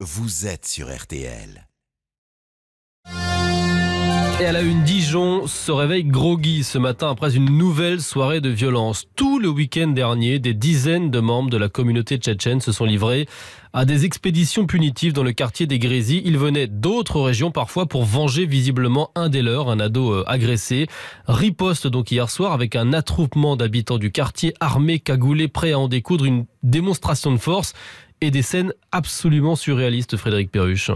Vous êtes sur RTL. Et à la une, Dijon se réveille groggy ce matin après une nouvelle soirée de violence. Tout le week-end dernier, des dizaines de membres de la communauté tchétchène se sont livrés à des expéditions punitives dans le quartier des Grésis. Ils venaient d'autres régions parfois pour venger visiblement un des leurs, un ado euh, agressé. Riposte donc hier soir avec un attroupement d'habitants du quartier armés, cagoulés, prêts à en découdre une démonstration de force et des scènes absolument surréalistes, Frédéric Perruche.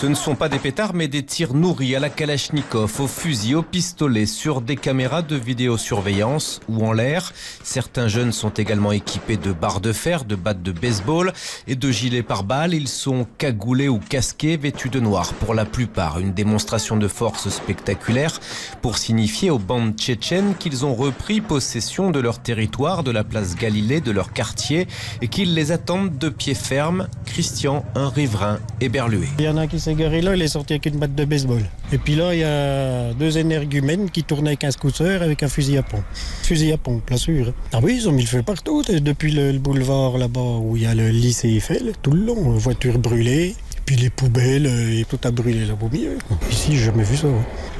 Ce ne sont pas des pétards, mais des tirs nourris à la Kalachnikov, aux fusils, aux pistolets, sur des caméras de vidéosurveillance ou en l'air. Certains jeunes sont également équipés de barres de fer, de battes de baseball et de gilets par balles Ils sont cagoulés ou casqués, vêtus de noir pour la plupart. Une démonstration de force spectaculaire pour signifier aux bandes tchétchènes qu'ils ont repris possession de leur territoire, de la place Galilée, de leur quartier et qu'ils les attendent de pied ferme. Christian, un riverain héberlué là il est sorti avec une batte de baseball. Et puis là, il y a deux énergumènes qui tournent avec un scooter avec un fusil à pompe. Fusil à pompe, bien sûr. Ah oui, ils ont mis le feu partout, depuis le, boulevard là-bas où il y a le lycée Eiffel, tout le long, voiture brûlée les poubelles, euh, et tout a brûlé la milieu. Ici, j'ai jamais vu ça.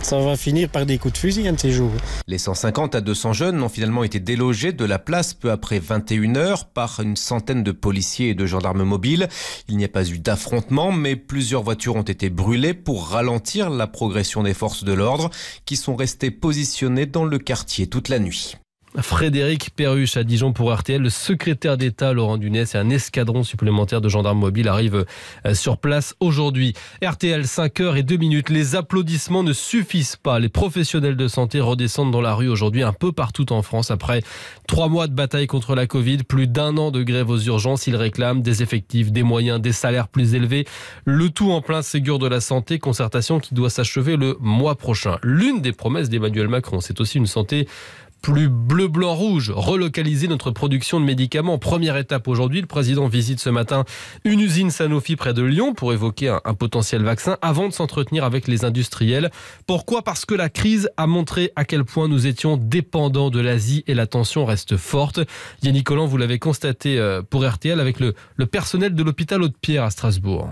Ça va finir par des coups de fusil un de ces jours. Les 150 à 200 jeunes ont finalement été délogés de la place peu après 21h par une centaine de policiers et de gendarmes mobiles. Il n'y a pas eu d'affrontement, mais plusieurs voitures ont été brûlées pour ralentir la progression des forces de l'ordre qui sont restées positionnées dans le quartier toute la nuit. Frédéric Perruche à Dijon pour RTL. Le secrétaire d'État Laurent Dunès et un escadron supplémentaire de gendarmes mobiles arrivent euh, sur place aujourd'hui. RTL 5h et 2 minutes. Les applaudissements ne suffisent pas. Les professionnels de santé redescendent dans la rue aujourd'hui un peu partout en France après trois mois de bataille contre la Covid, plus d'un an de grève aux urgences. Ils réclament des effectifs, des moyens, des salaires plus élevés. Le tout en plein Ségur de la santé, concertation qui doit s'achever le mois prochain. L'une des promesses d'Emmanuel Macron, c'est aussi une santé plus bleu-blanc-rouge, relocaliser notre production de médicaments. Première étape aujourd'hui, le président visite ce matin une usine Sanofi près de Lyon pour évoquer un, potentiel vaccin avant de s'entretenir avec les industriels. Pourquoi Parce que la crise a montré à quel point nous étions dépendants de l'Asie et la tension reste forte. Yannick Collant, vous l'avez constaté euh, pour RTL avec le, le personnel de l'hôpital Haute-Pierre à Strasbourg.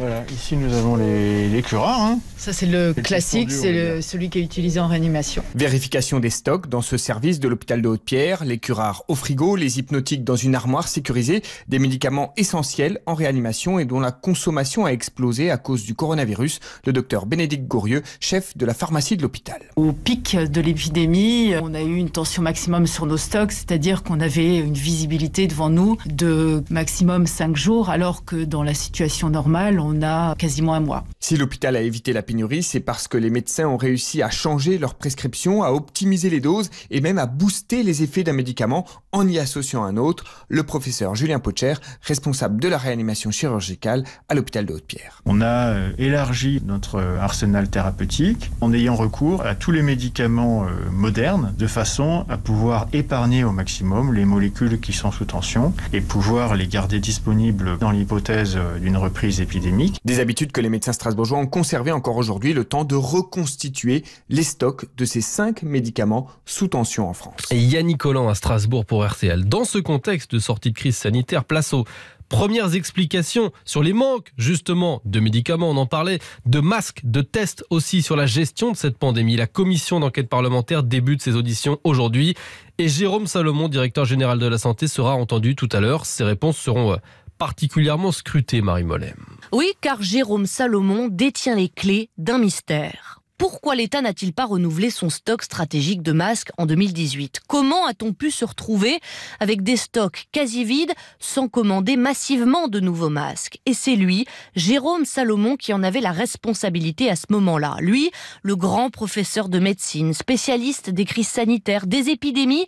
Voilà, ici nous avons les, les hein. Ça c'est le classique, c'est celui qui est utilisé en réanimation. Vérification des stocks dans ce service de l'hôpital de Haute-Pierre, les curares au frigo, les hypnotiques dans une armoire sécurisée, des médicaments essentiels en réanimation et dont la consommation a explosé à cause du coronavirus. Le docteur Bénédicte Gourieux, chef de la pharmacie de l'hôpital. Au pic de l'épidémie, on a eu une tension maximum sur nos stocks, c'est-à-dire qu'on avait une visibilité devant nous de maximum 5 jours, alors que dans la situation normale, on on a quasiment un mois. Si l'hôpital a évité la pénurie, c'est parce que les médecins ont réussi à changer leurs prescriptions, à optimiser les doses et même à booster les effets d'un médicament en y associant un autre. Le professeur Julien Pocher, responsable de la réanimation chirurgicale à l'hôpital de Haute-Pierre. On a euh, élargi notre euh, arsenal thérapeutique en ayant recours à tous les médicaments euh, modernes de façon à pouvoir épargner au maximum les molécules qui sont sous tension et pouvoir les garder disponibles dans l'hypothèse d'une reprise épidémique des habitudes que les médecins strasbourgeois ont conservées encore aujourd'hui le temps de reconstituer les stocks de ces cinq médicaments sous tension en France. Et Yannick Collant à Strasbourg pour RTL. Dans ce contexte de sortie de crise sanitaire, place aux premières explications sur les manques justement de médicaments, on en parlait, de masques, de tests aussi sur la gestion de cette pandémie. La commission d'enquête parlementaire débute ses auditions aujourd'hui et Jérôme Salomon, directeur général de la santé, sera entendu tout à l'heure. Ses réponses seront euh, particulièrement scruté, Marie Mollem. Oui, car Jérôme Salomon détient les clés d'un mystère pourquoi l'État n'a-t-il pas renouvelé son stock stratégique de masques en 2018 Comment a-t-on pu se retrouver avec des stocks quasi vides sans commander massivement de nouveaux masques Et c'est lui, Jérôme Salomon, qui en avait la responsabilité à ce moment-là. Lui, le grand professeur de médecine, spécialiste des crises sanitaires, des épidémies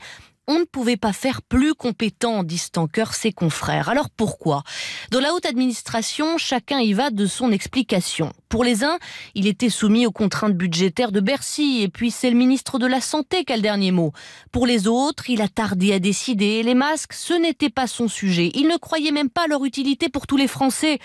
on ne pouvait pas faire plus compétent, disent en cœur ses confrères. Alors pourquoi Dans la haute administration, chacun y va de son explication. Pour les uns, il était soumis aux contraintes budgétaires de Bercy, et puis c'est le ministre de la Santé qui a le dernier mot. Pour les autres, il a tardé à décider, les masques, ce n'était pas son sujet. Il ne croyait même pas leur utilité pour tous les Français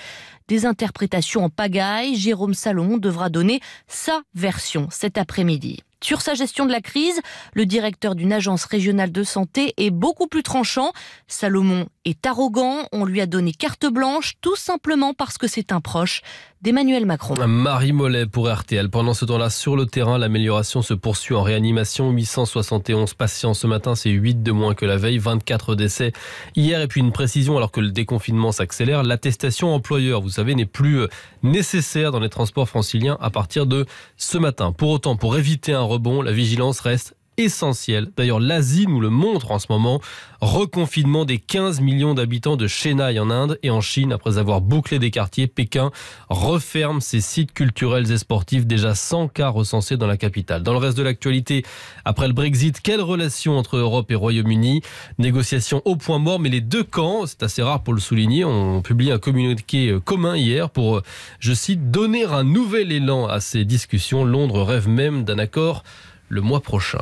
des interprétations en pagaille, Jérôme Salomon devra donner sa version cet après-midi. Sur sa gestion de la crise, le directeur d'une agence régionale de santé est beaucoup plus tranchant. Salomon est arrogant. On lui a donné carte blanche tout simplement parce que c'est un proche d'Emmanuel Macron. Marie Mollet pour RTL. Pendant ce temps-là, sur le terrain, l'amélioration se poursuit en réanimation. 871 patients ce matin, c'est 8 de moins que la veille, 24 décès hier. Et puis une précision, alors que le déconfinement s'accélère, l'attestation employeur, vous savez, n'est plus euh, nécessaire dans les transports franciliens à partir de ce matin. Pour autant, pour éviter un rebond, la vigilance reste essentiel. D'ailleurs, l'Asie nous le montre en ce moment. Reconfinement des 15 millions d'habitants de Chennai en Inde et en Chine. Après avoir bouclé des quartiers, Pékin referme ses sites culturels et sportifs, déjà 100 cas recensés dans la capitale. Dans le reste de l'actualité, après le Brexit, quelle relation entre Europe et Royaume-Uni Négociation au point mort, mais les deux camps, c'est assez rare pour le souligner, ont publié un communiqué euh, commun hier pour, euh, je cite, donner un nouvel élan à ces discussions. Londres rêve même d'un accord le mois prochain.